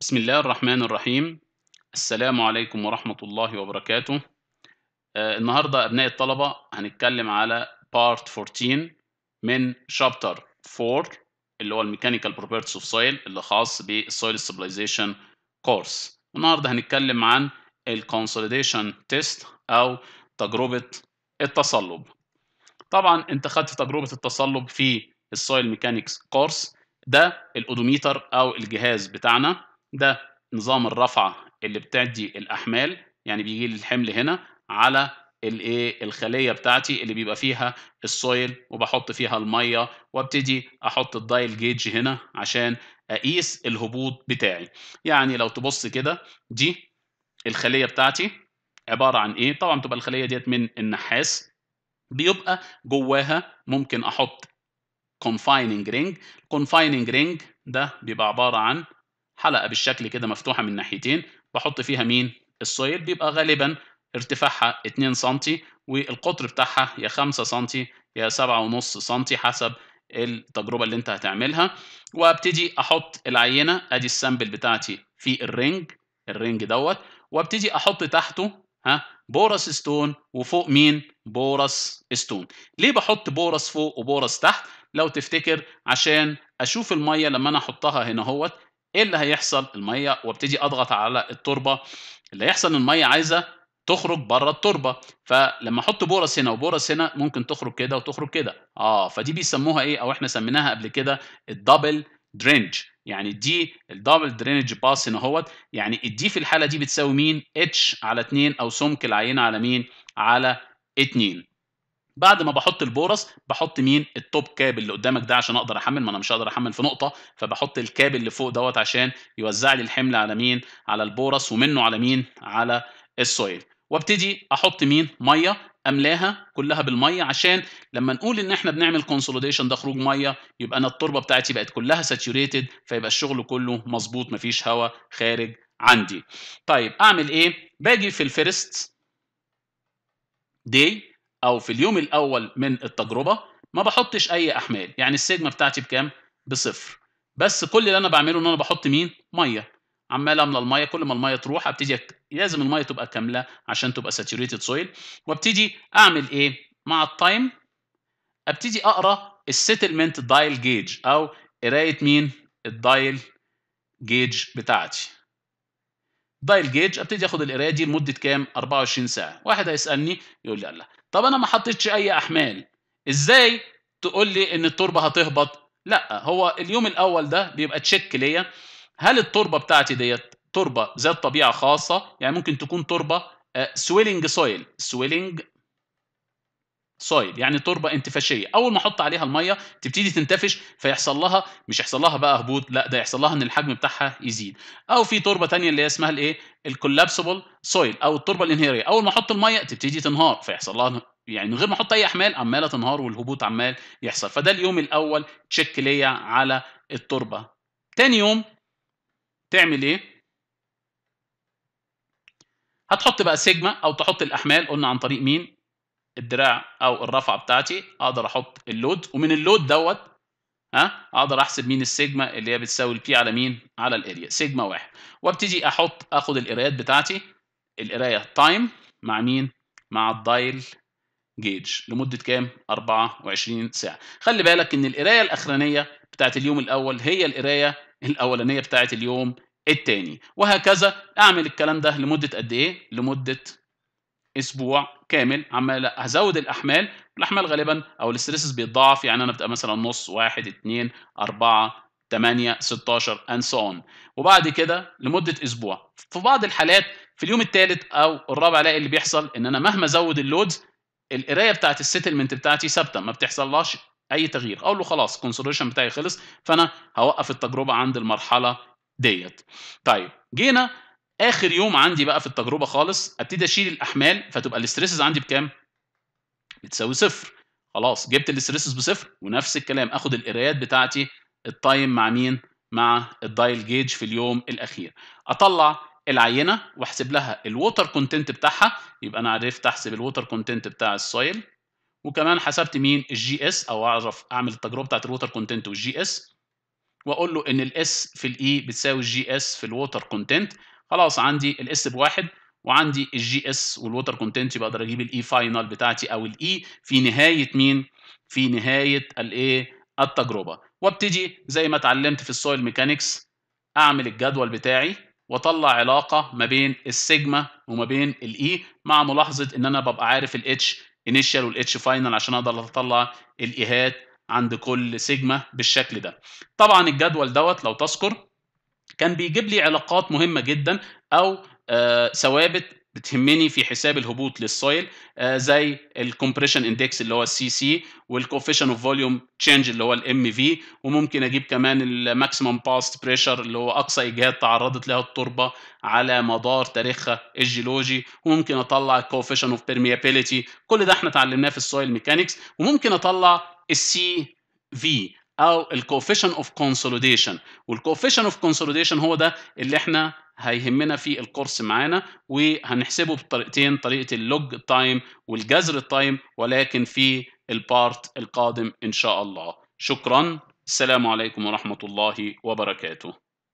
بسم الله الرحمن الرحيم السلام عليكم ورحمة الله وبركاته آه النهاردة أبناء الطلبة هنتكلم على Part 14 من Chapter 4 اللي هو الميكانيكال بروبرتيز اوف سويل اللي خاص بالسويل ستابلايزيشن كورس النهاردة هنتكلم عن الكونسوليديشن تيست أو تجربة التصلب طبعا انت خدت تجربة التصلب في السويل ميكانيكس كورس ده الاودوميتر او الجهاز بتاعنا ده نظام الرفعه اللي بتدي الاحمال يعني بيجي لي الحمل هنا على الايه الخليه بتاعتي اللي بيبقى فيها السويل وبحط فيها الميه وابتدي احط الدايل جيج هنا عشان اقيس الهبوط بتاعي يعني لو تبص كده دي الخليه بتاعتي عباره عن ايه طبعا تبقى الخليه ديت من النحاس بيبقى جواها ممكن احط confining ring confining ring ده بيبقى عباره عن حلقه بالشكل كده مفتوحه من ناحيتين بحط فيها مين السويل بيبقى غالبا ارتفاعها 2 سم والقطر بتاعها يا 5 سم يا 7.5 سم حسب التجربه اللي انت هتعملها وابتدي احط العينه ادي السامبل بتاعتي في الرنج الرنج دوت وابتدي احط تحته ها بورس ستون وفوق مين بورس ستون ليه بحط بورس فوق وبورس تحت لو تفتكر عشان اشوف الميه لما انا احطها هنا اهوت ايه اللي هيحصل الميه وابتدي اضغط على التربه اللي هيحصل الميه عايزه تخرج بره التربه فلما احط بورس هنا وبورس هنا ممكن تخرج كده وتخرج كده اه فدي بيسموها ايه او احنا سميناها قبل كده الدبل درينج يعني دي الدبل درينج باس هنا اهوت يعني الدي في الحاله دي بتساوي مين اتش على 2 او سمك العينه على مين على 2 بعد ما بحط البورص بحط مين التوب كاب اللي قدامك ده عشان اقدر احمل ما انا مش هقدر احمل في نقطه فبحط الكاب اللي فوق دوت عشان يوزع لي الحمل على مين على البورص ومنه على مين على السويل وابتدي احط مين ميه املاها كلها بالميه عشان لما نقول ان احنا بنعمل كونسوليديشن ده خروج ميه يبقى انا التربه بتاعتي بقت كلها ساتيوريتد فيبقى الشغل كله مظبوط مفيش هواء خارج عندي طيب اعمل ايه باجي في الفيرست داي او في اليوم الاول من التجربه ما بحطش اي احمال يعني السيجما بتاعتي بكام بصفر بس كل اللي انا بعمله ان انا بحط مين ميه عمال املى الميه كل ما الميه تروح ابتدي أك... لازم الميه تبقى كامله عشان تبقى ساتوريتد سويل وابتدي اعمل ايه مع التايم ابتدي اقرا السيتلمنت دايل جيج او قرايه مين الدايل جيج بتاعتي دايل جيج ابتدي اخد القرايه دي لمده كام 24 ساعه واحد هيسالني يقول لي الله طب انا ما حطيتش اي احمال ازاي تقول لي ان التربه هتهبط لا هو اليوم الاول ده بيبقى تشيك ليا هل التربه بتاعتي ديت تربه ذات طبيعه خاصه يعني ممكن تكون تربه سويلنج سويل سويلنج سويل يعني تربه انتفاشيه اول ما احط عليها الميه تبتدي تنتفش فيحصل لها مش يحصل لها بقى هبوط لا ده يحصل لها ان الحجم بتاعها يزيد او في تربه ثانيه اللي هي اسمها الايه الكولابسبل سويل او التربه الانهياريه اول ما احط الميه تبتدي تنهار فيحصل لها يعني من غير ما احط اي احمال عماله تنهار والهبوط عمال يحصل فده اليوم الاول تشيك ليا على التربه ثاني يوم تعمل ايه هتحط بقى سيجما او تحط الاحمال قلنا عن طريق مين الدراع او الرفعه بتاعتي اقدر احط اللود ومن اللود دوت ها اقدر احسب مين السيجما اللي هي بتساوي البي على مين على الاريا سيجما واحد وابتدي احط اخد القرايات بتاعتي القرايه تايم مع مين مع الدايل جيج لمده كام 24 ساعه خلي بالك ان القرايه الاخرانيه بتاعت اليوم الاول هي القرايه الاولانيه بتاعت اليوم الثاني وهكذا اعمل الكلام ده لمده قد ايه لمده اسبوع كامل عمال ازود الاحمال الاحمال غالبا او الاستريسز بيتضاعف يعني انا بتبقى مثلا نص واحد 2 اربعه 8 16 اند سو اون وبعد كده لمده اسبوع في بعض الحالات في اليوم الثالث او الرابع الاقي اللي بيحصل ان انا مهما ازود اللودز القرايه بتاعت السيتلمنت بتاعتي ثابته ما بتحصلهاش اي تغيير اقول له خلاص الكونسوليشن بتاعي خلص فانا هوقف التجربه عند المرحله ديت طيب جينا اخر يوم عندي بقى في التجربه خالص ابتدي اشيل الاحمال فتبقى الاستريسز عندي بكام؟ بتساوي صفر خلاص جبت الاستريسز بصفر ونفس الكلام اخد القرايات بتاعتي التايم مع مين؟ مع الدايل جيج في اليوم الاخير اطلع العينه واحسب لها الووتر كونتنت بتاعها يبقى انا عرفت احسب الووتر كونتنت بتاع السويل وكمان حسبت مين الجي اس او اعرف اعمل التجربه بتاعت الووتر كونتنت والجي اس واقول له ان الاس في الاي e بتساوي الجي اس في الووتر كونتنت خلاص عندي الاس بواحد وعندي الجي اس والوتر كونتنت بقدر اجيب الاي فاينل e بتاعتي او الاي e في نهايه مين؟ في نهايه الايه؟ التجربه وابتدي زي ما اتعلمت في السويل ميكانكس اعمل الجدول بتاعي واطلع علاقه ما بين السيجما وما بين الاي e مع ملاحظه ان انا ببقى عارف الاتش انيشال والاتش فاينل عشان اقدر اطلع الايهات عند كل سيجما بالشكل ده. طبعا الجدول دوت لو تذكر كان بيجيب لي علاقات مهمه جدا او آه، ثوابت بتهمني في حساب الهبوط للسويل آه، زي الكمبريشن اندكس اللي هو السي سي والكوفيشن اوف فوليوم تشينج اللي هو الام في وممكن اجيب كمان الماكسيمم باست بريشر اللي هو اقصى اجهاد تعرضت لها التربه على مدار تاريخها الجيولوجي وممكن اطلع الكوفيشن اوف بيرميابيليتي كل ده احنا اتعلمناه في السويل ميكانكس وممكن اطلع السي في او الكوفيشن اوف كونسوليديشن والكوفيشن اوف كونسوليديشن هو ده اللي احنا هيهمنا في الكورس معانا وهنحسبه بطريقتين طريقه اللوج تايم والجذر التايم ولكن في البارت القادم ان شاء الله شكرا السلام عليكم ورحمه الله وبركاته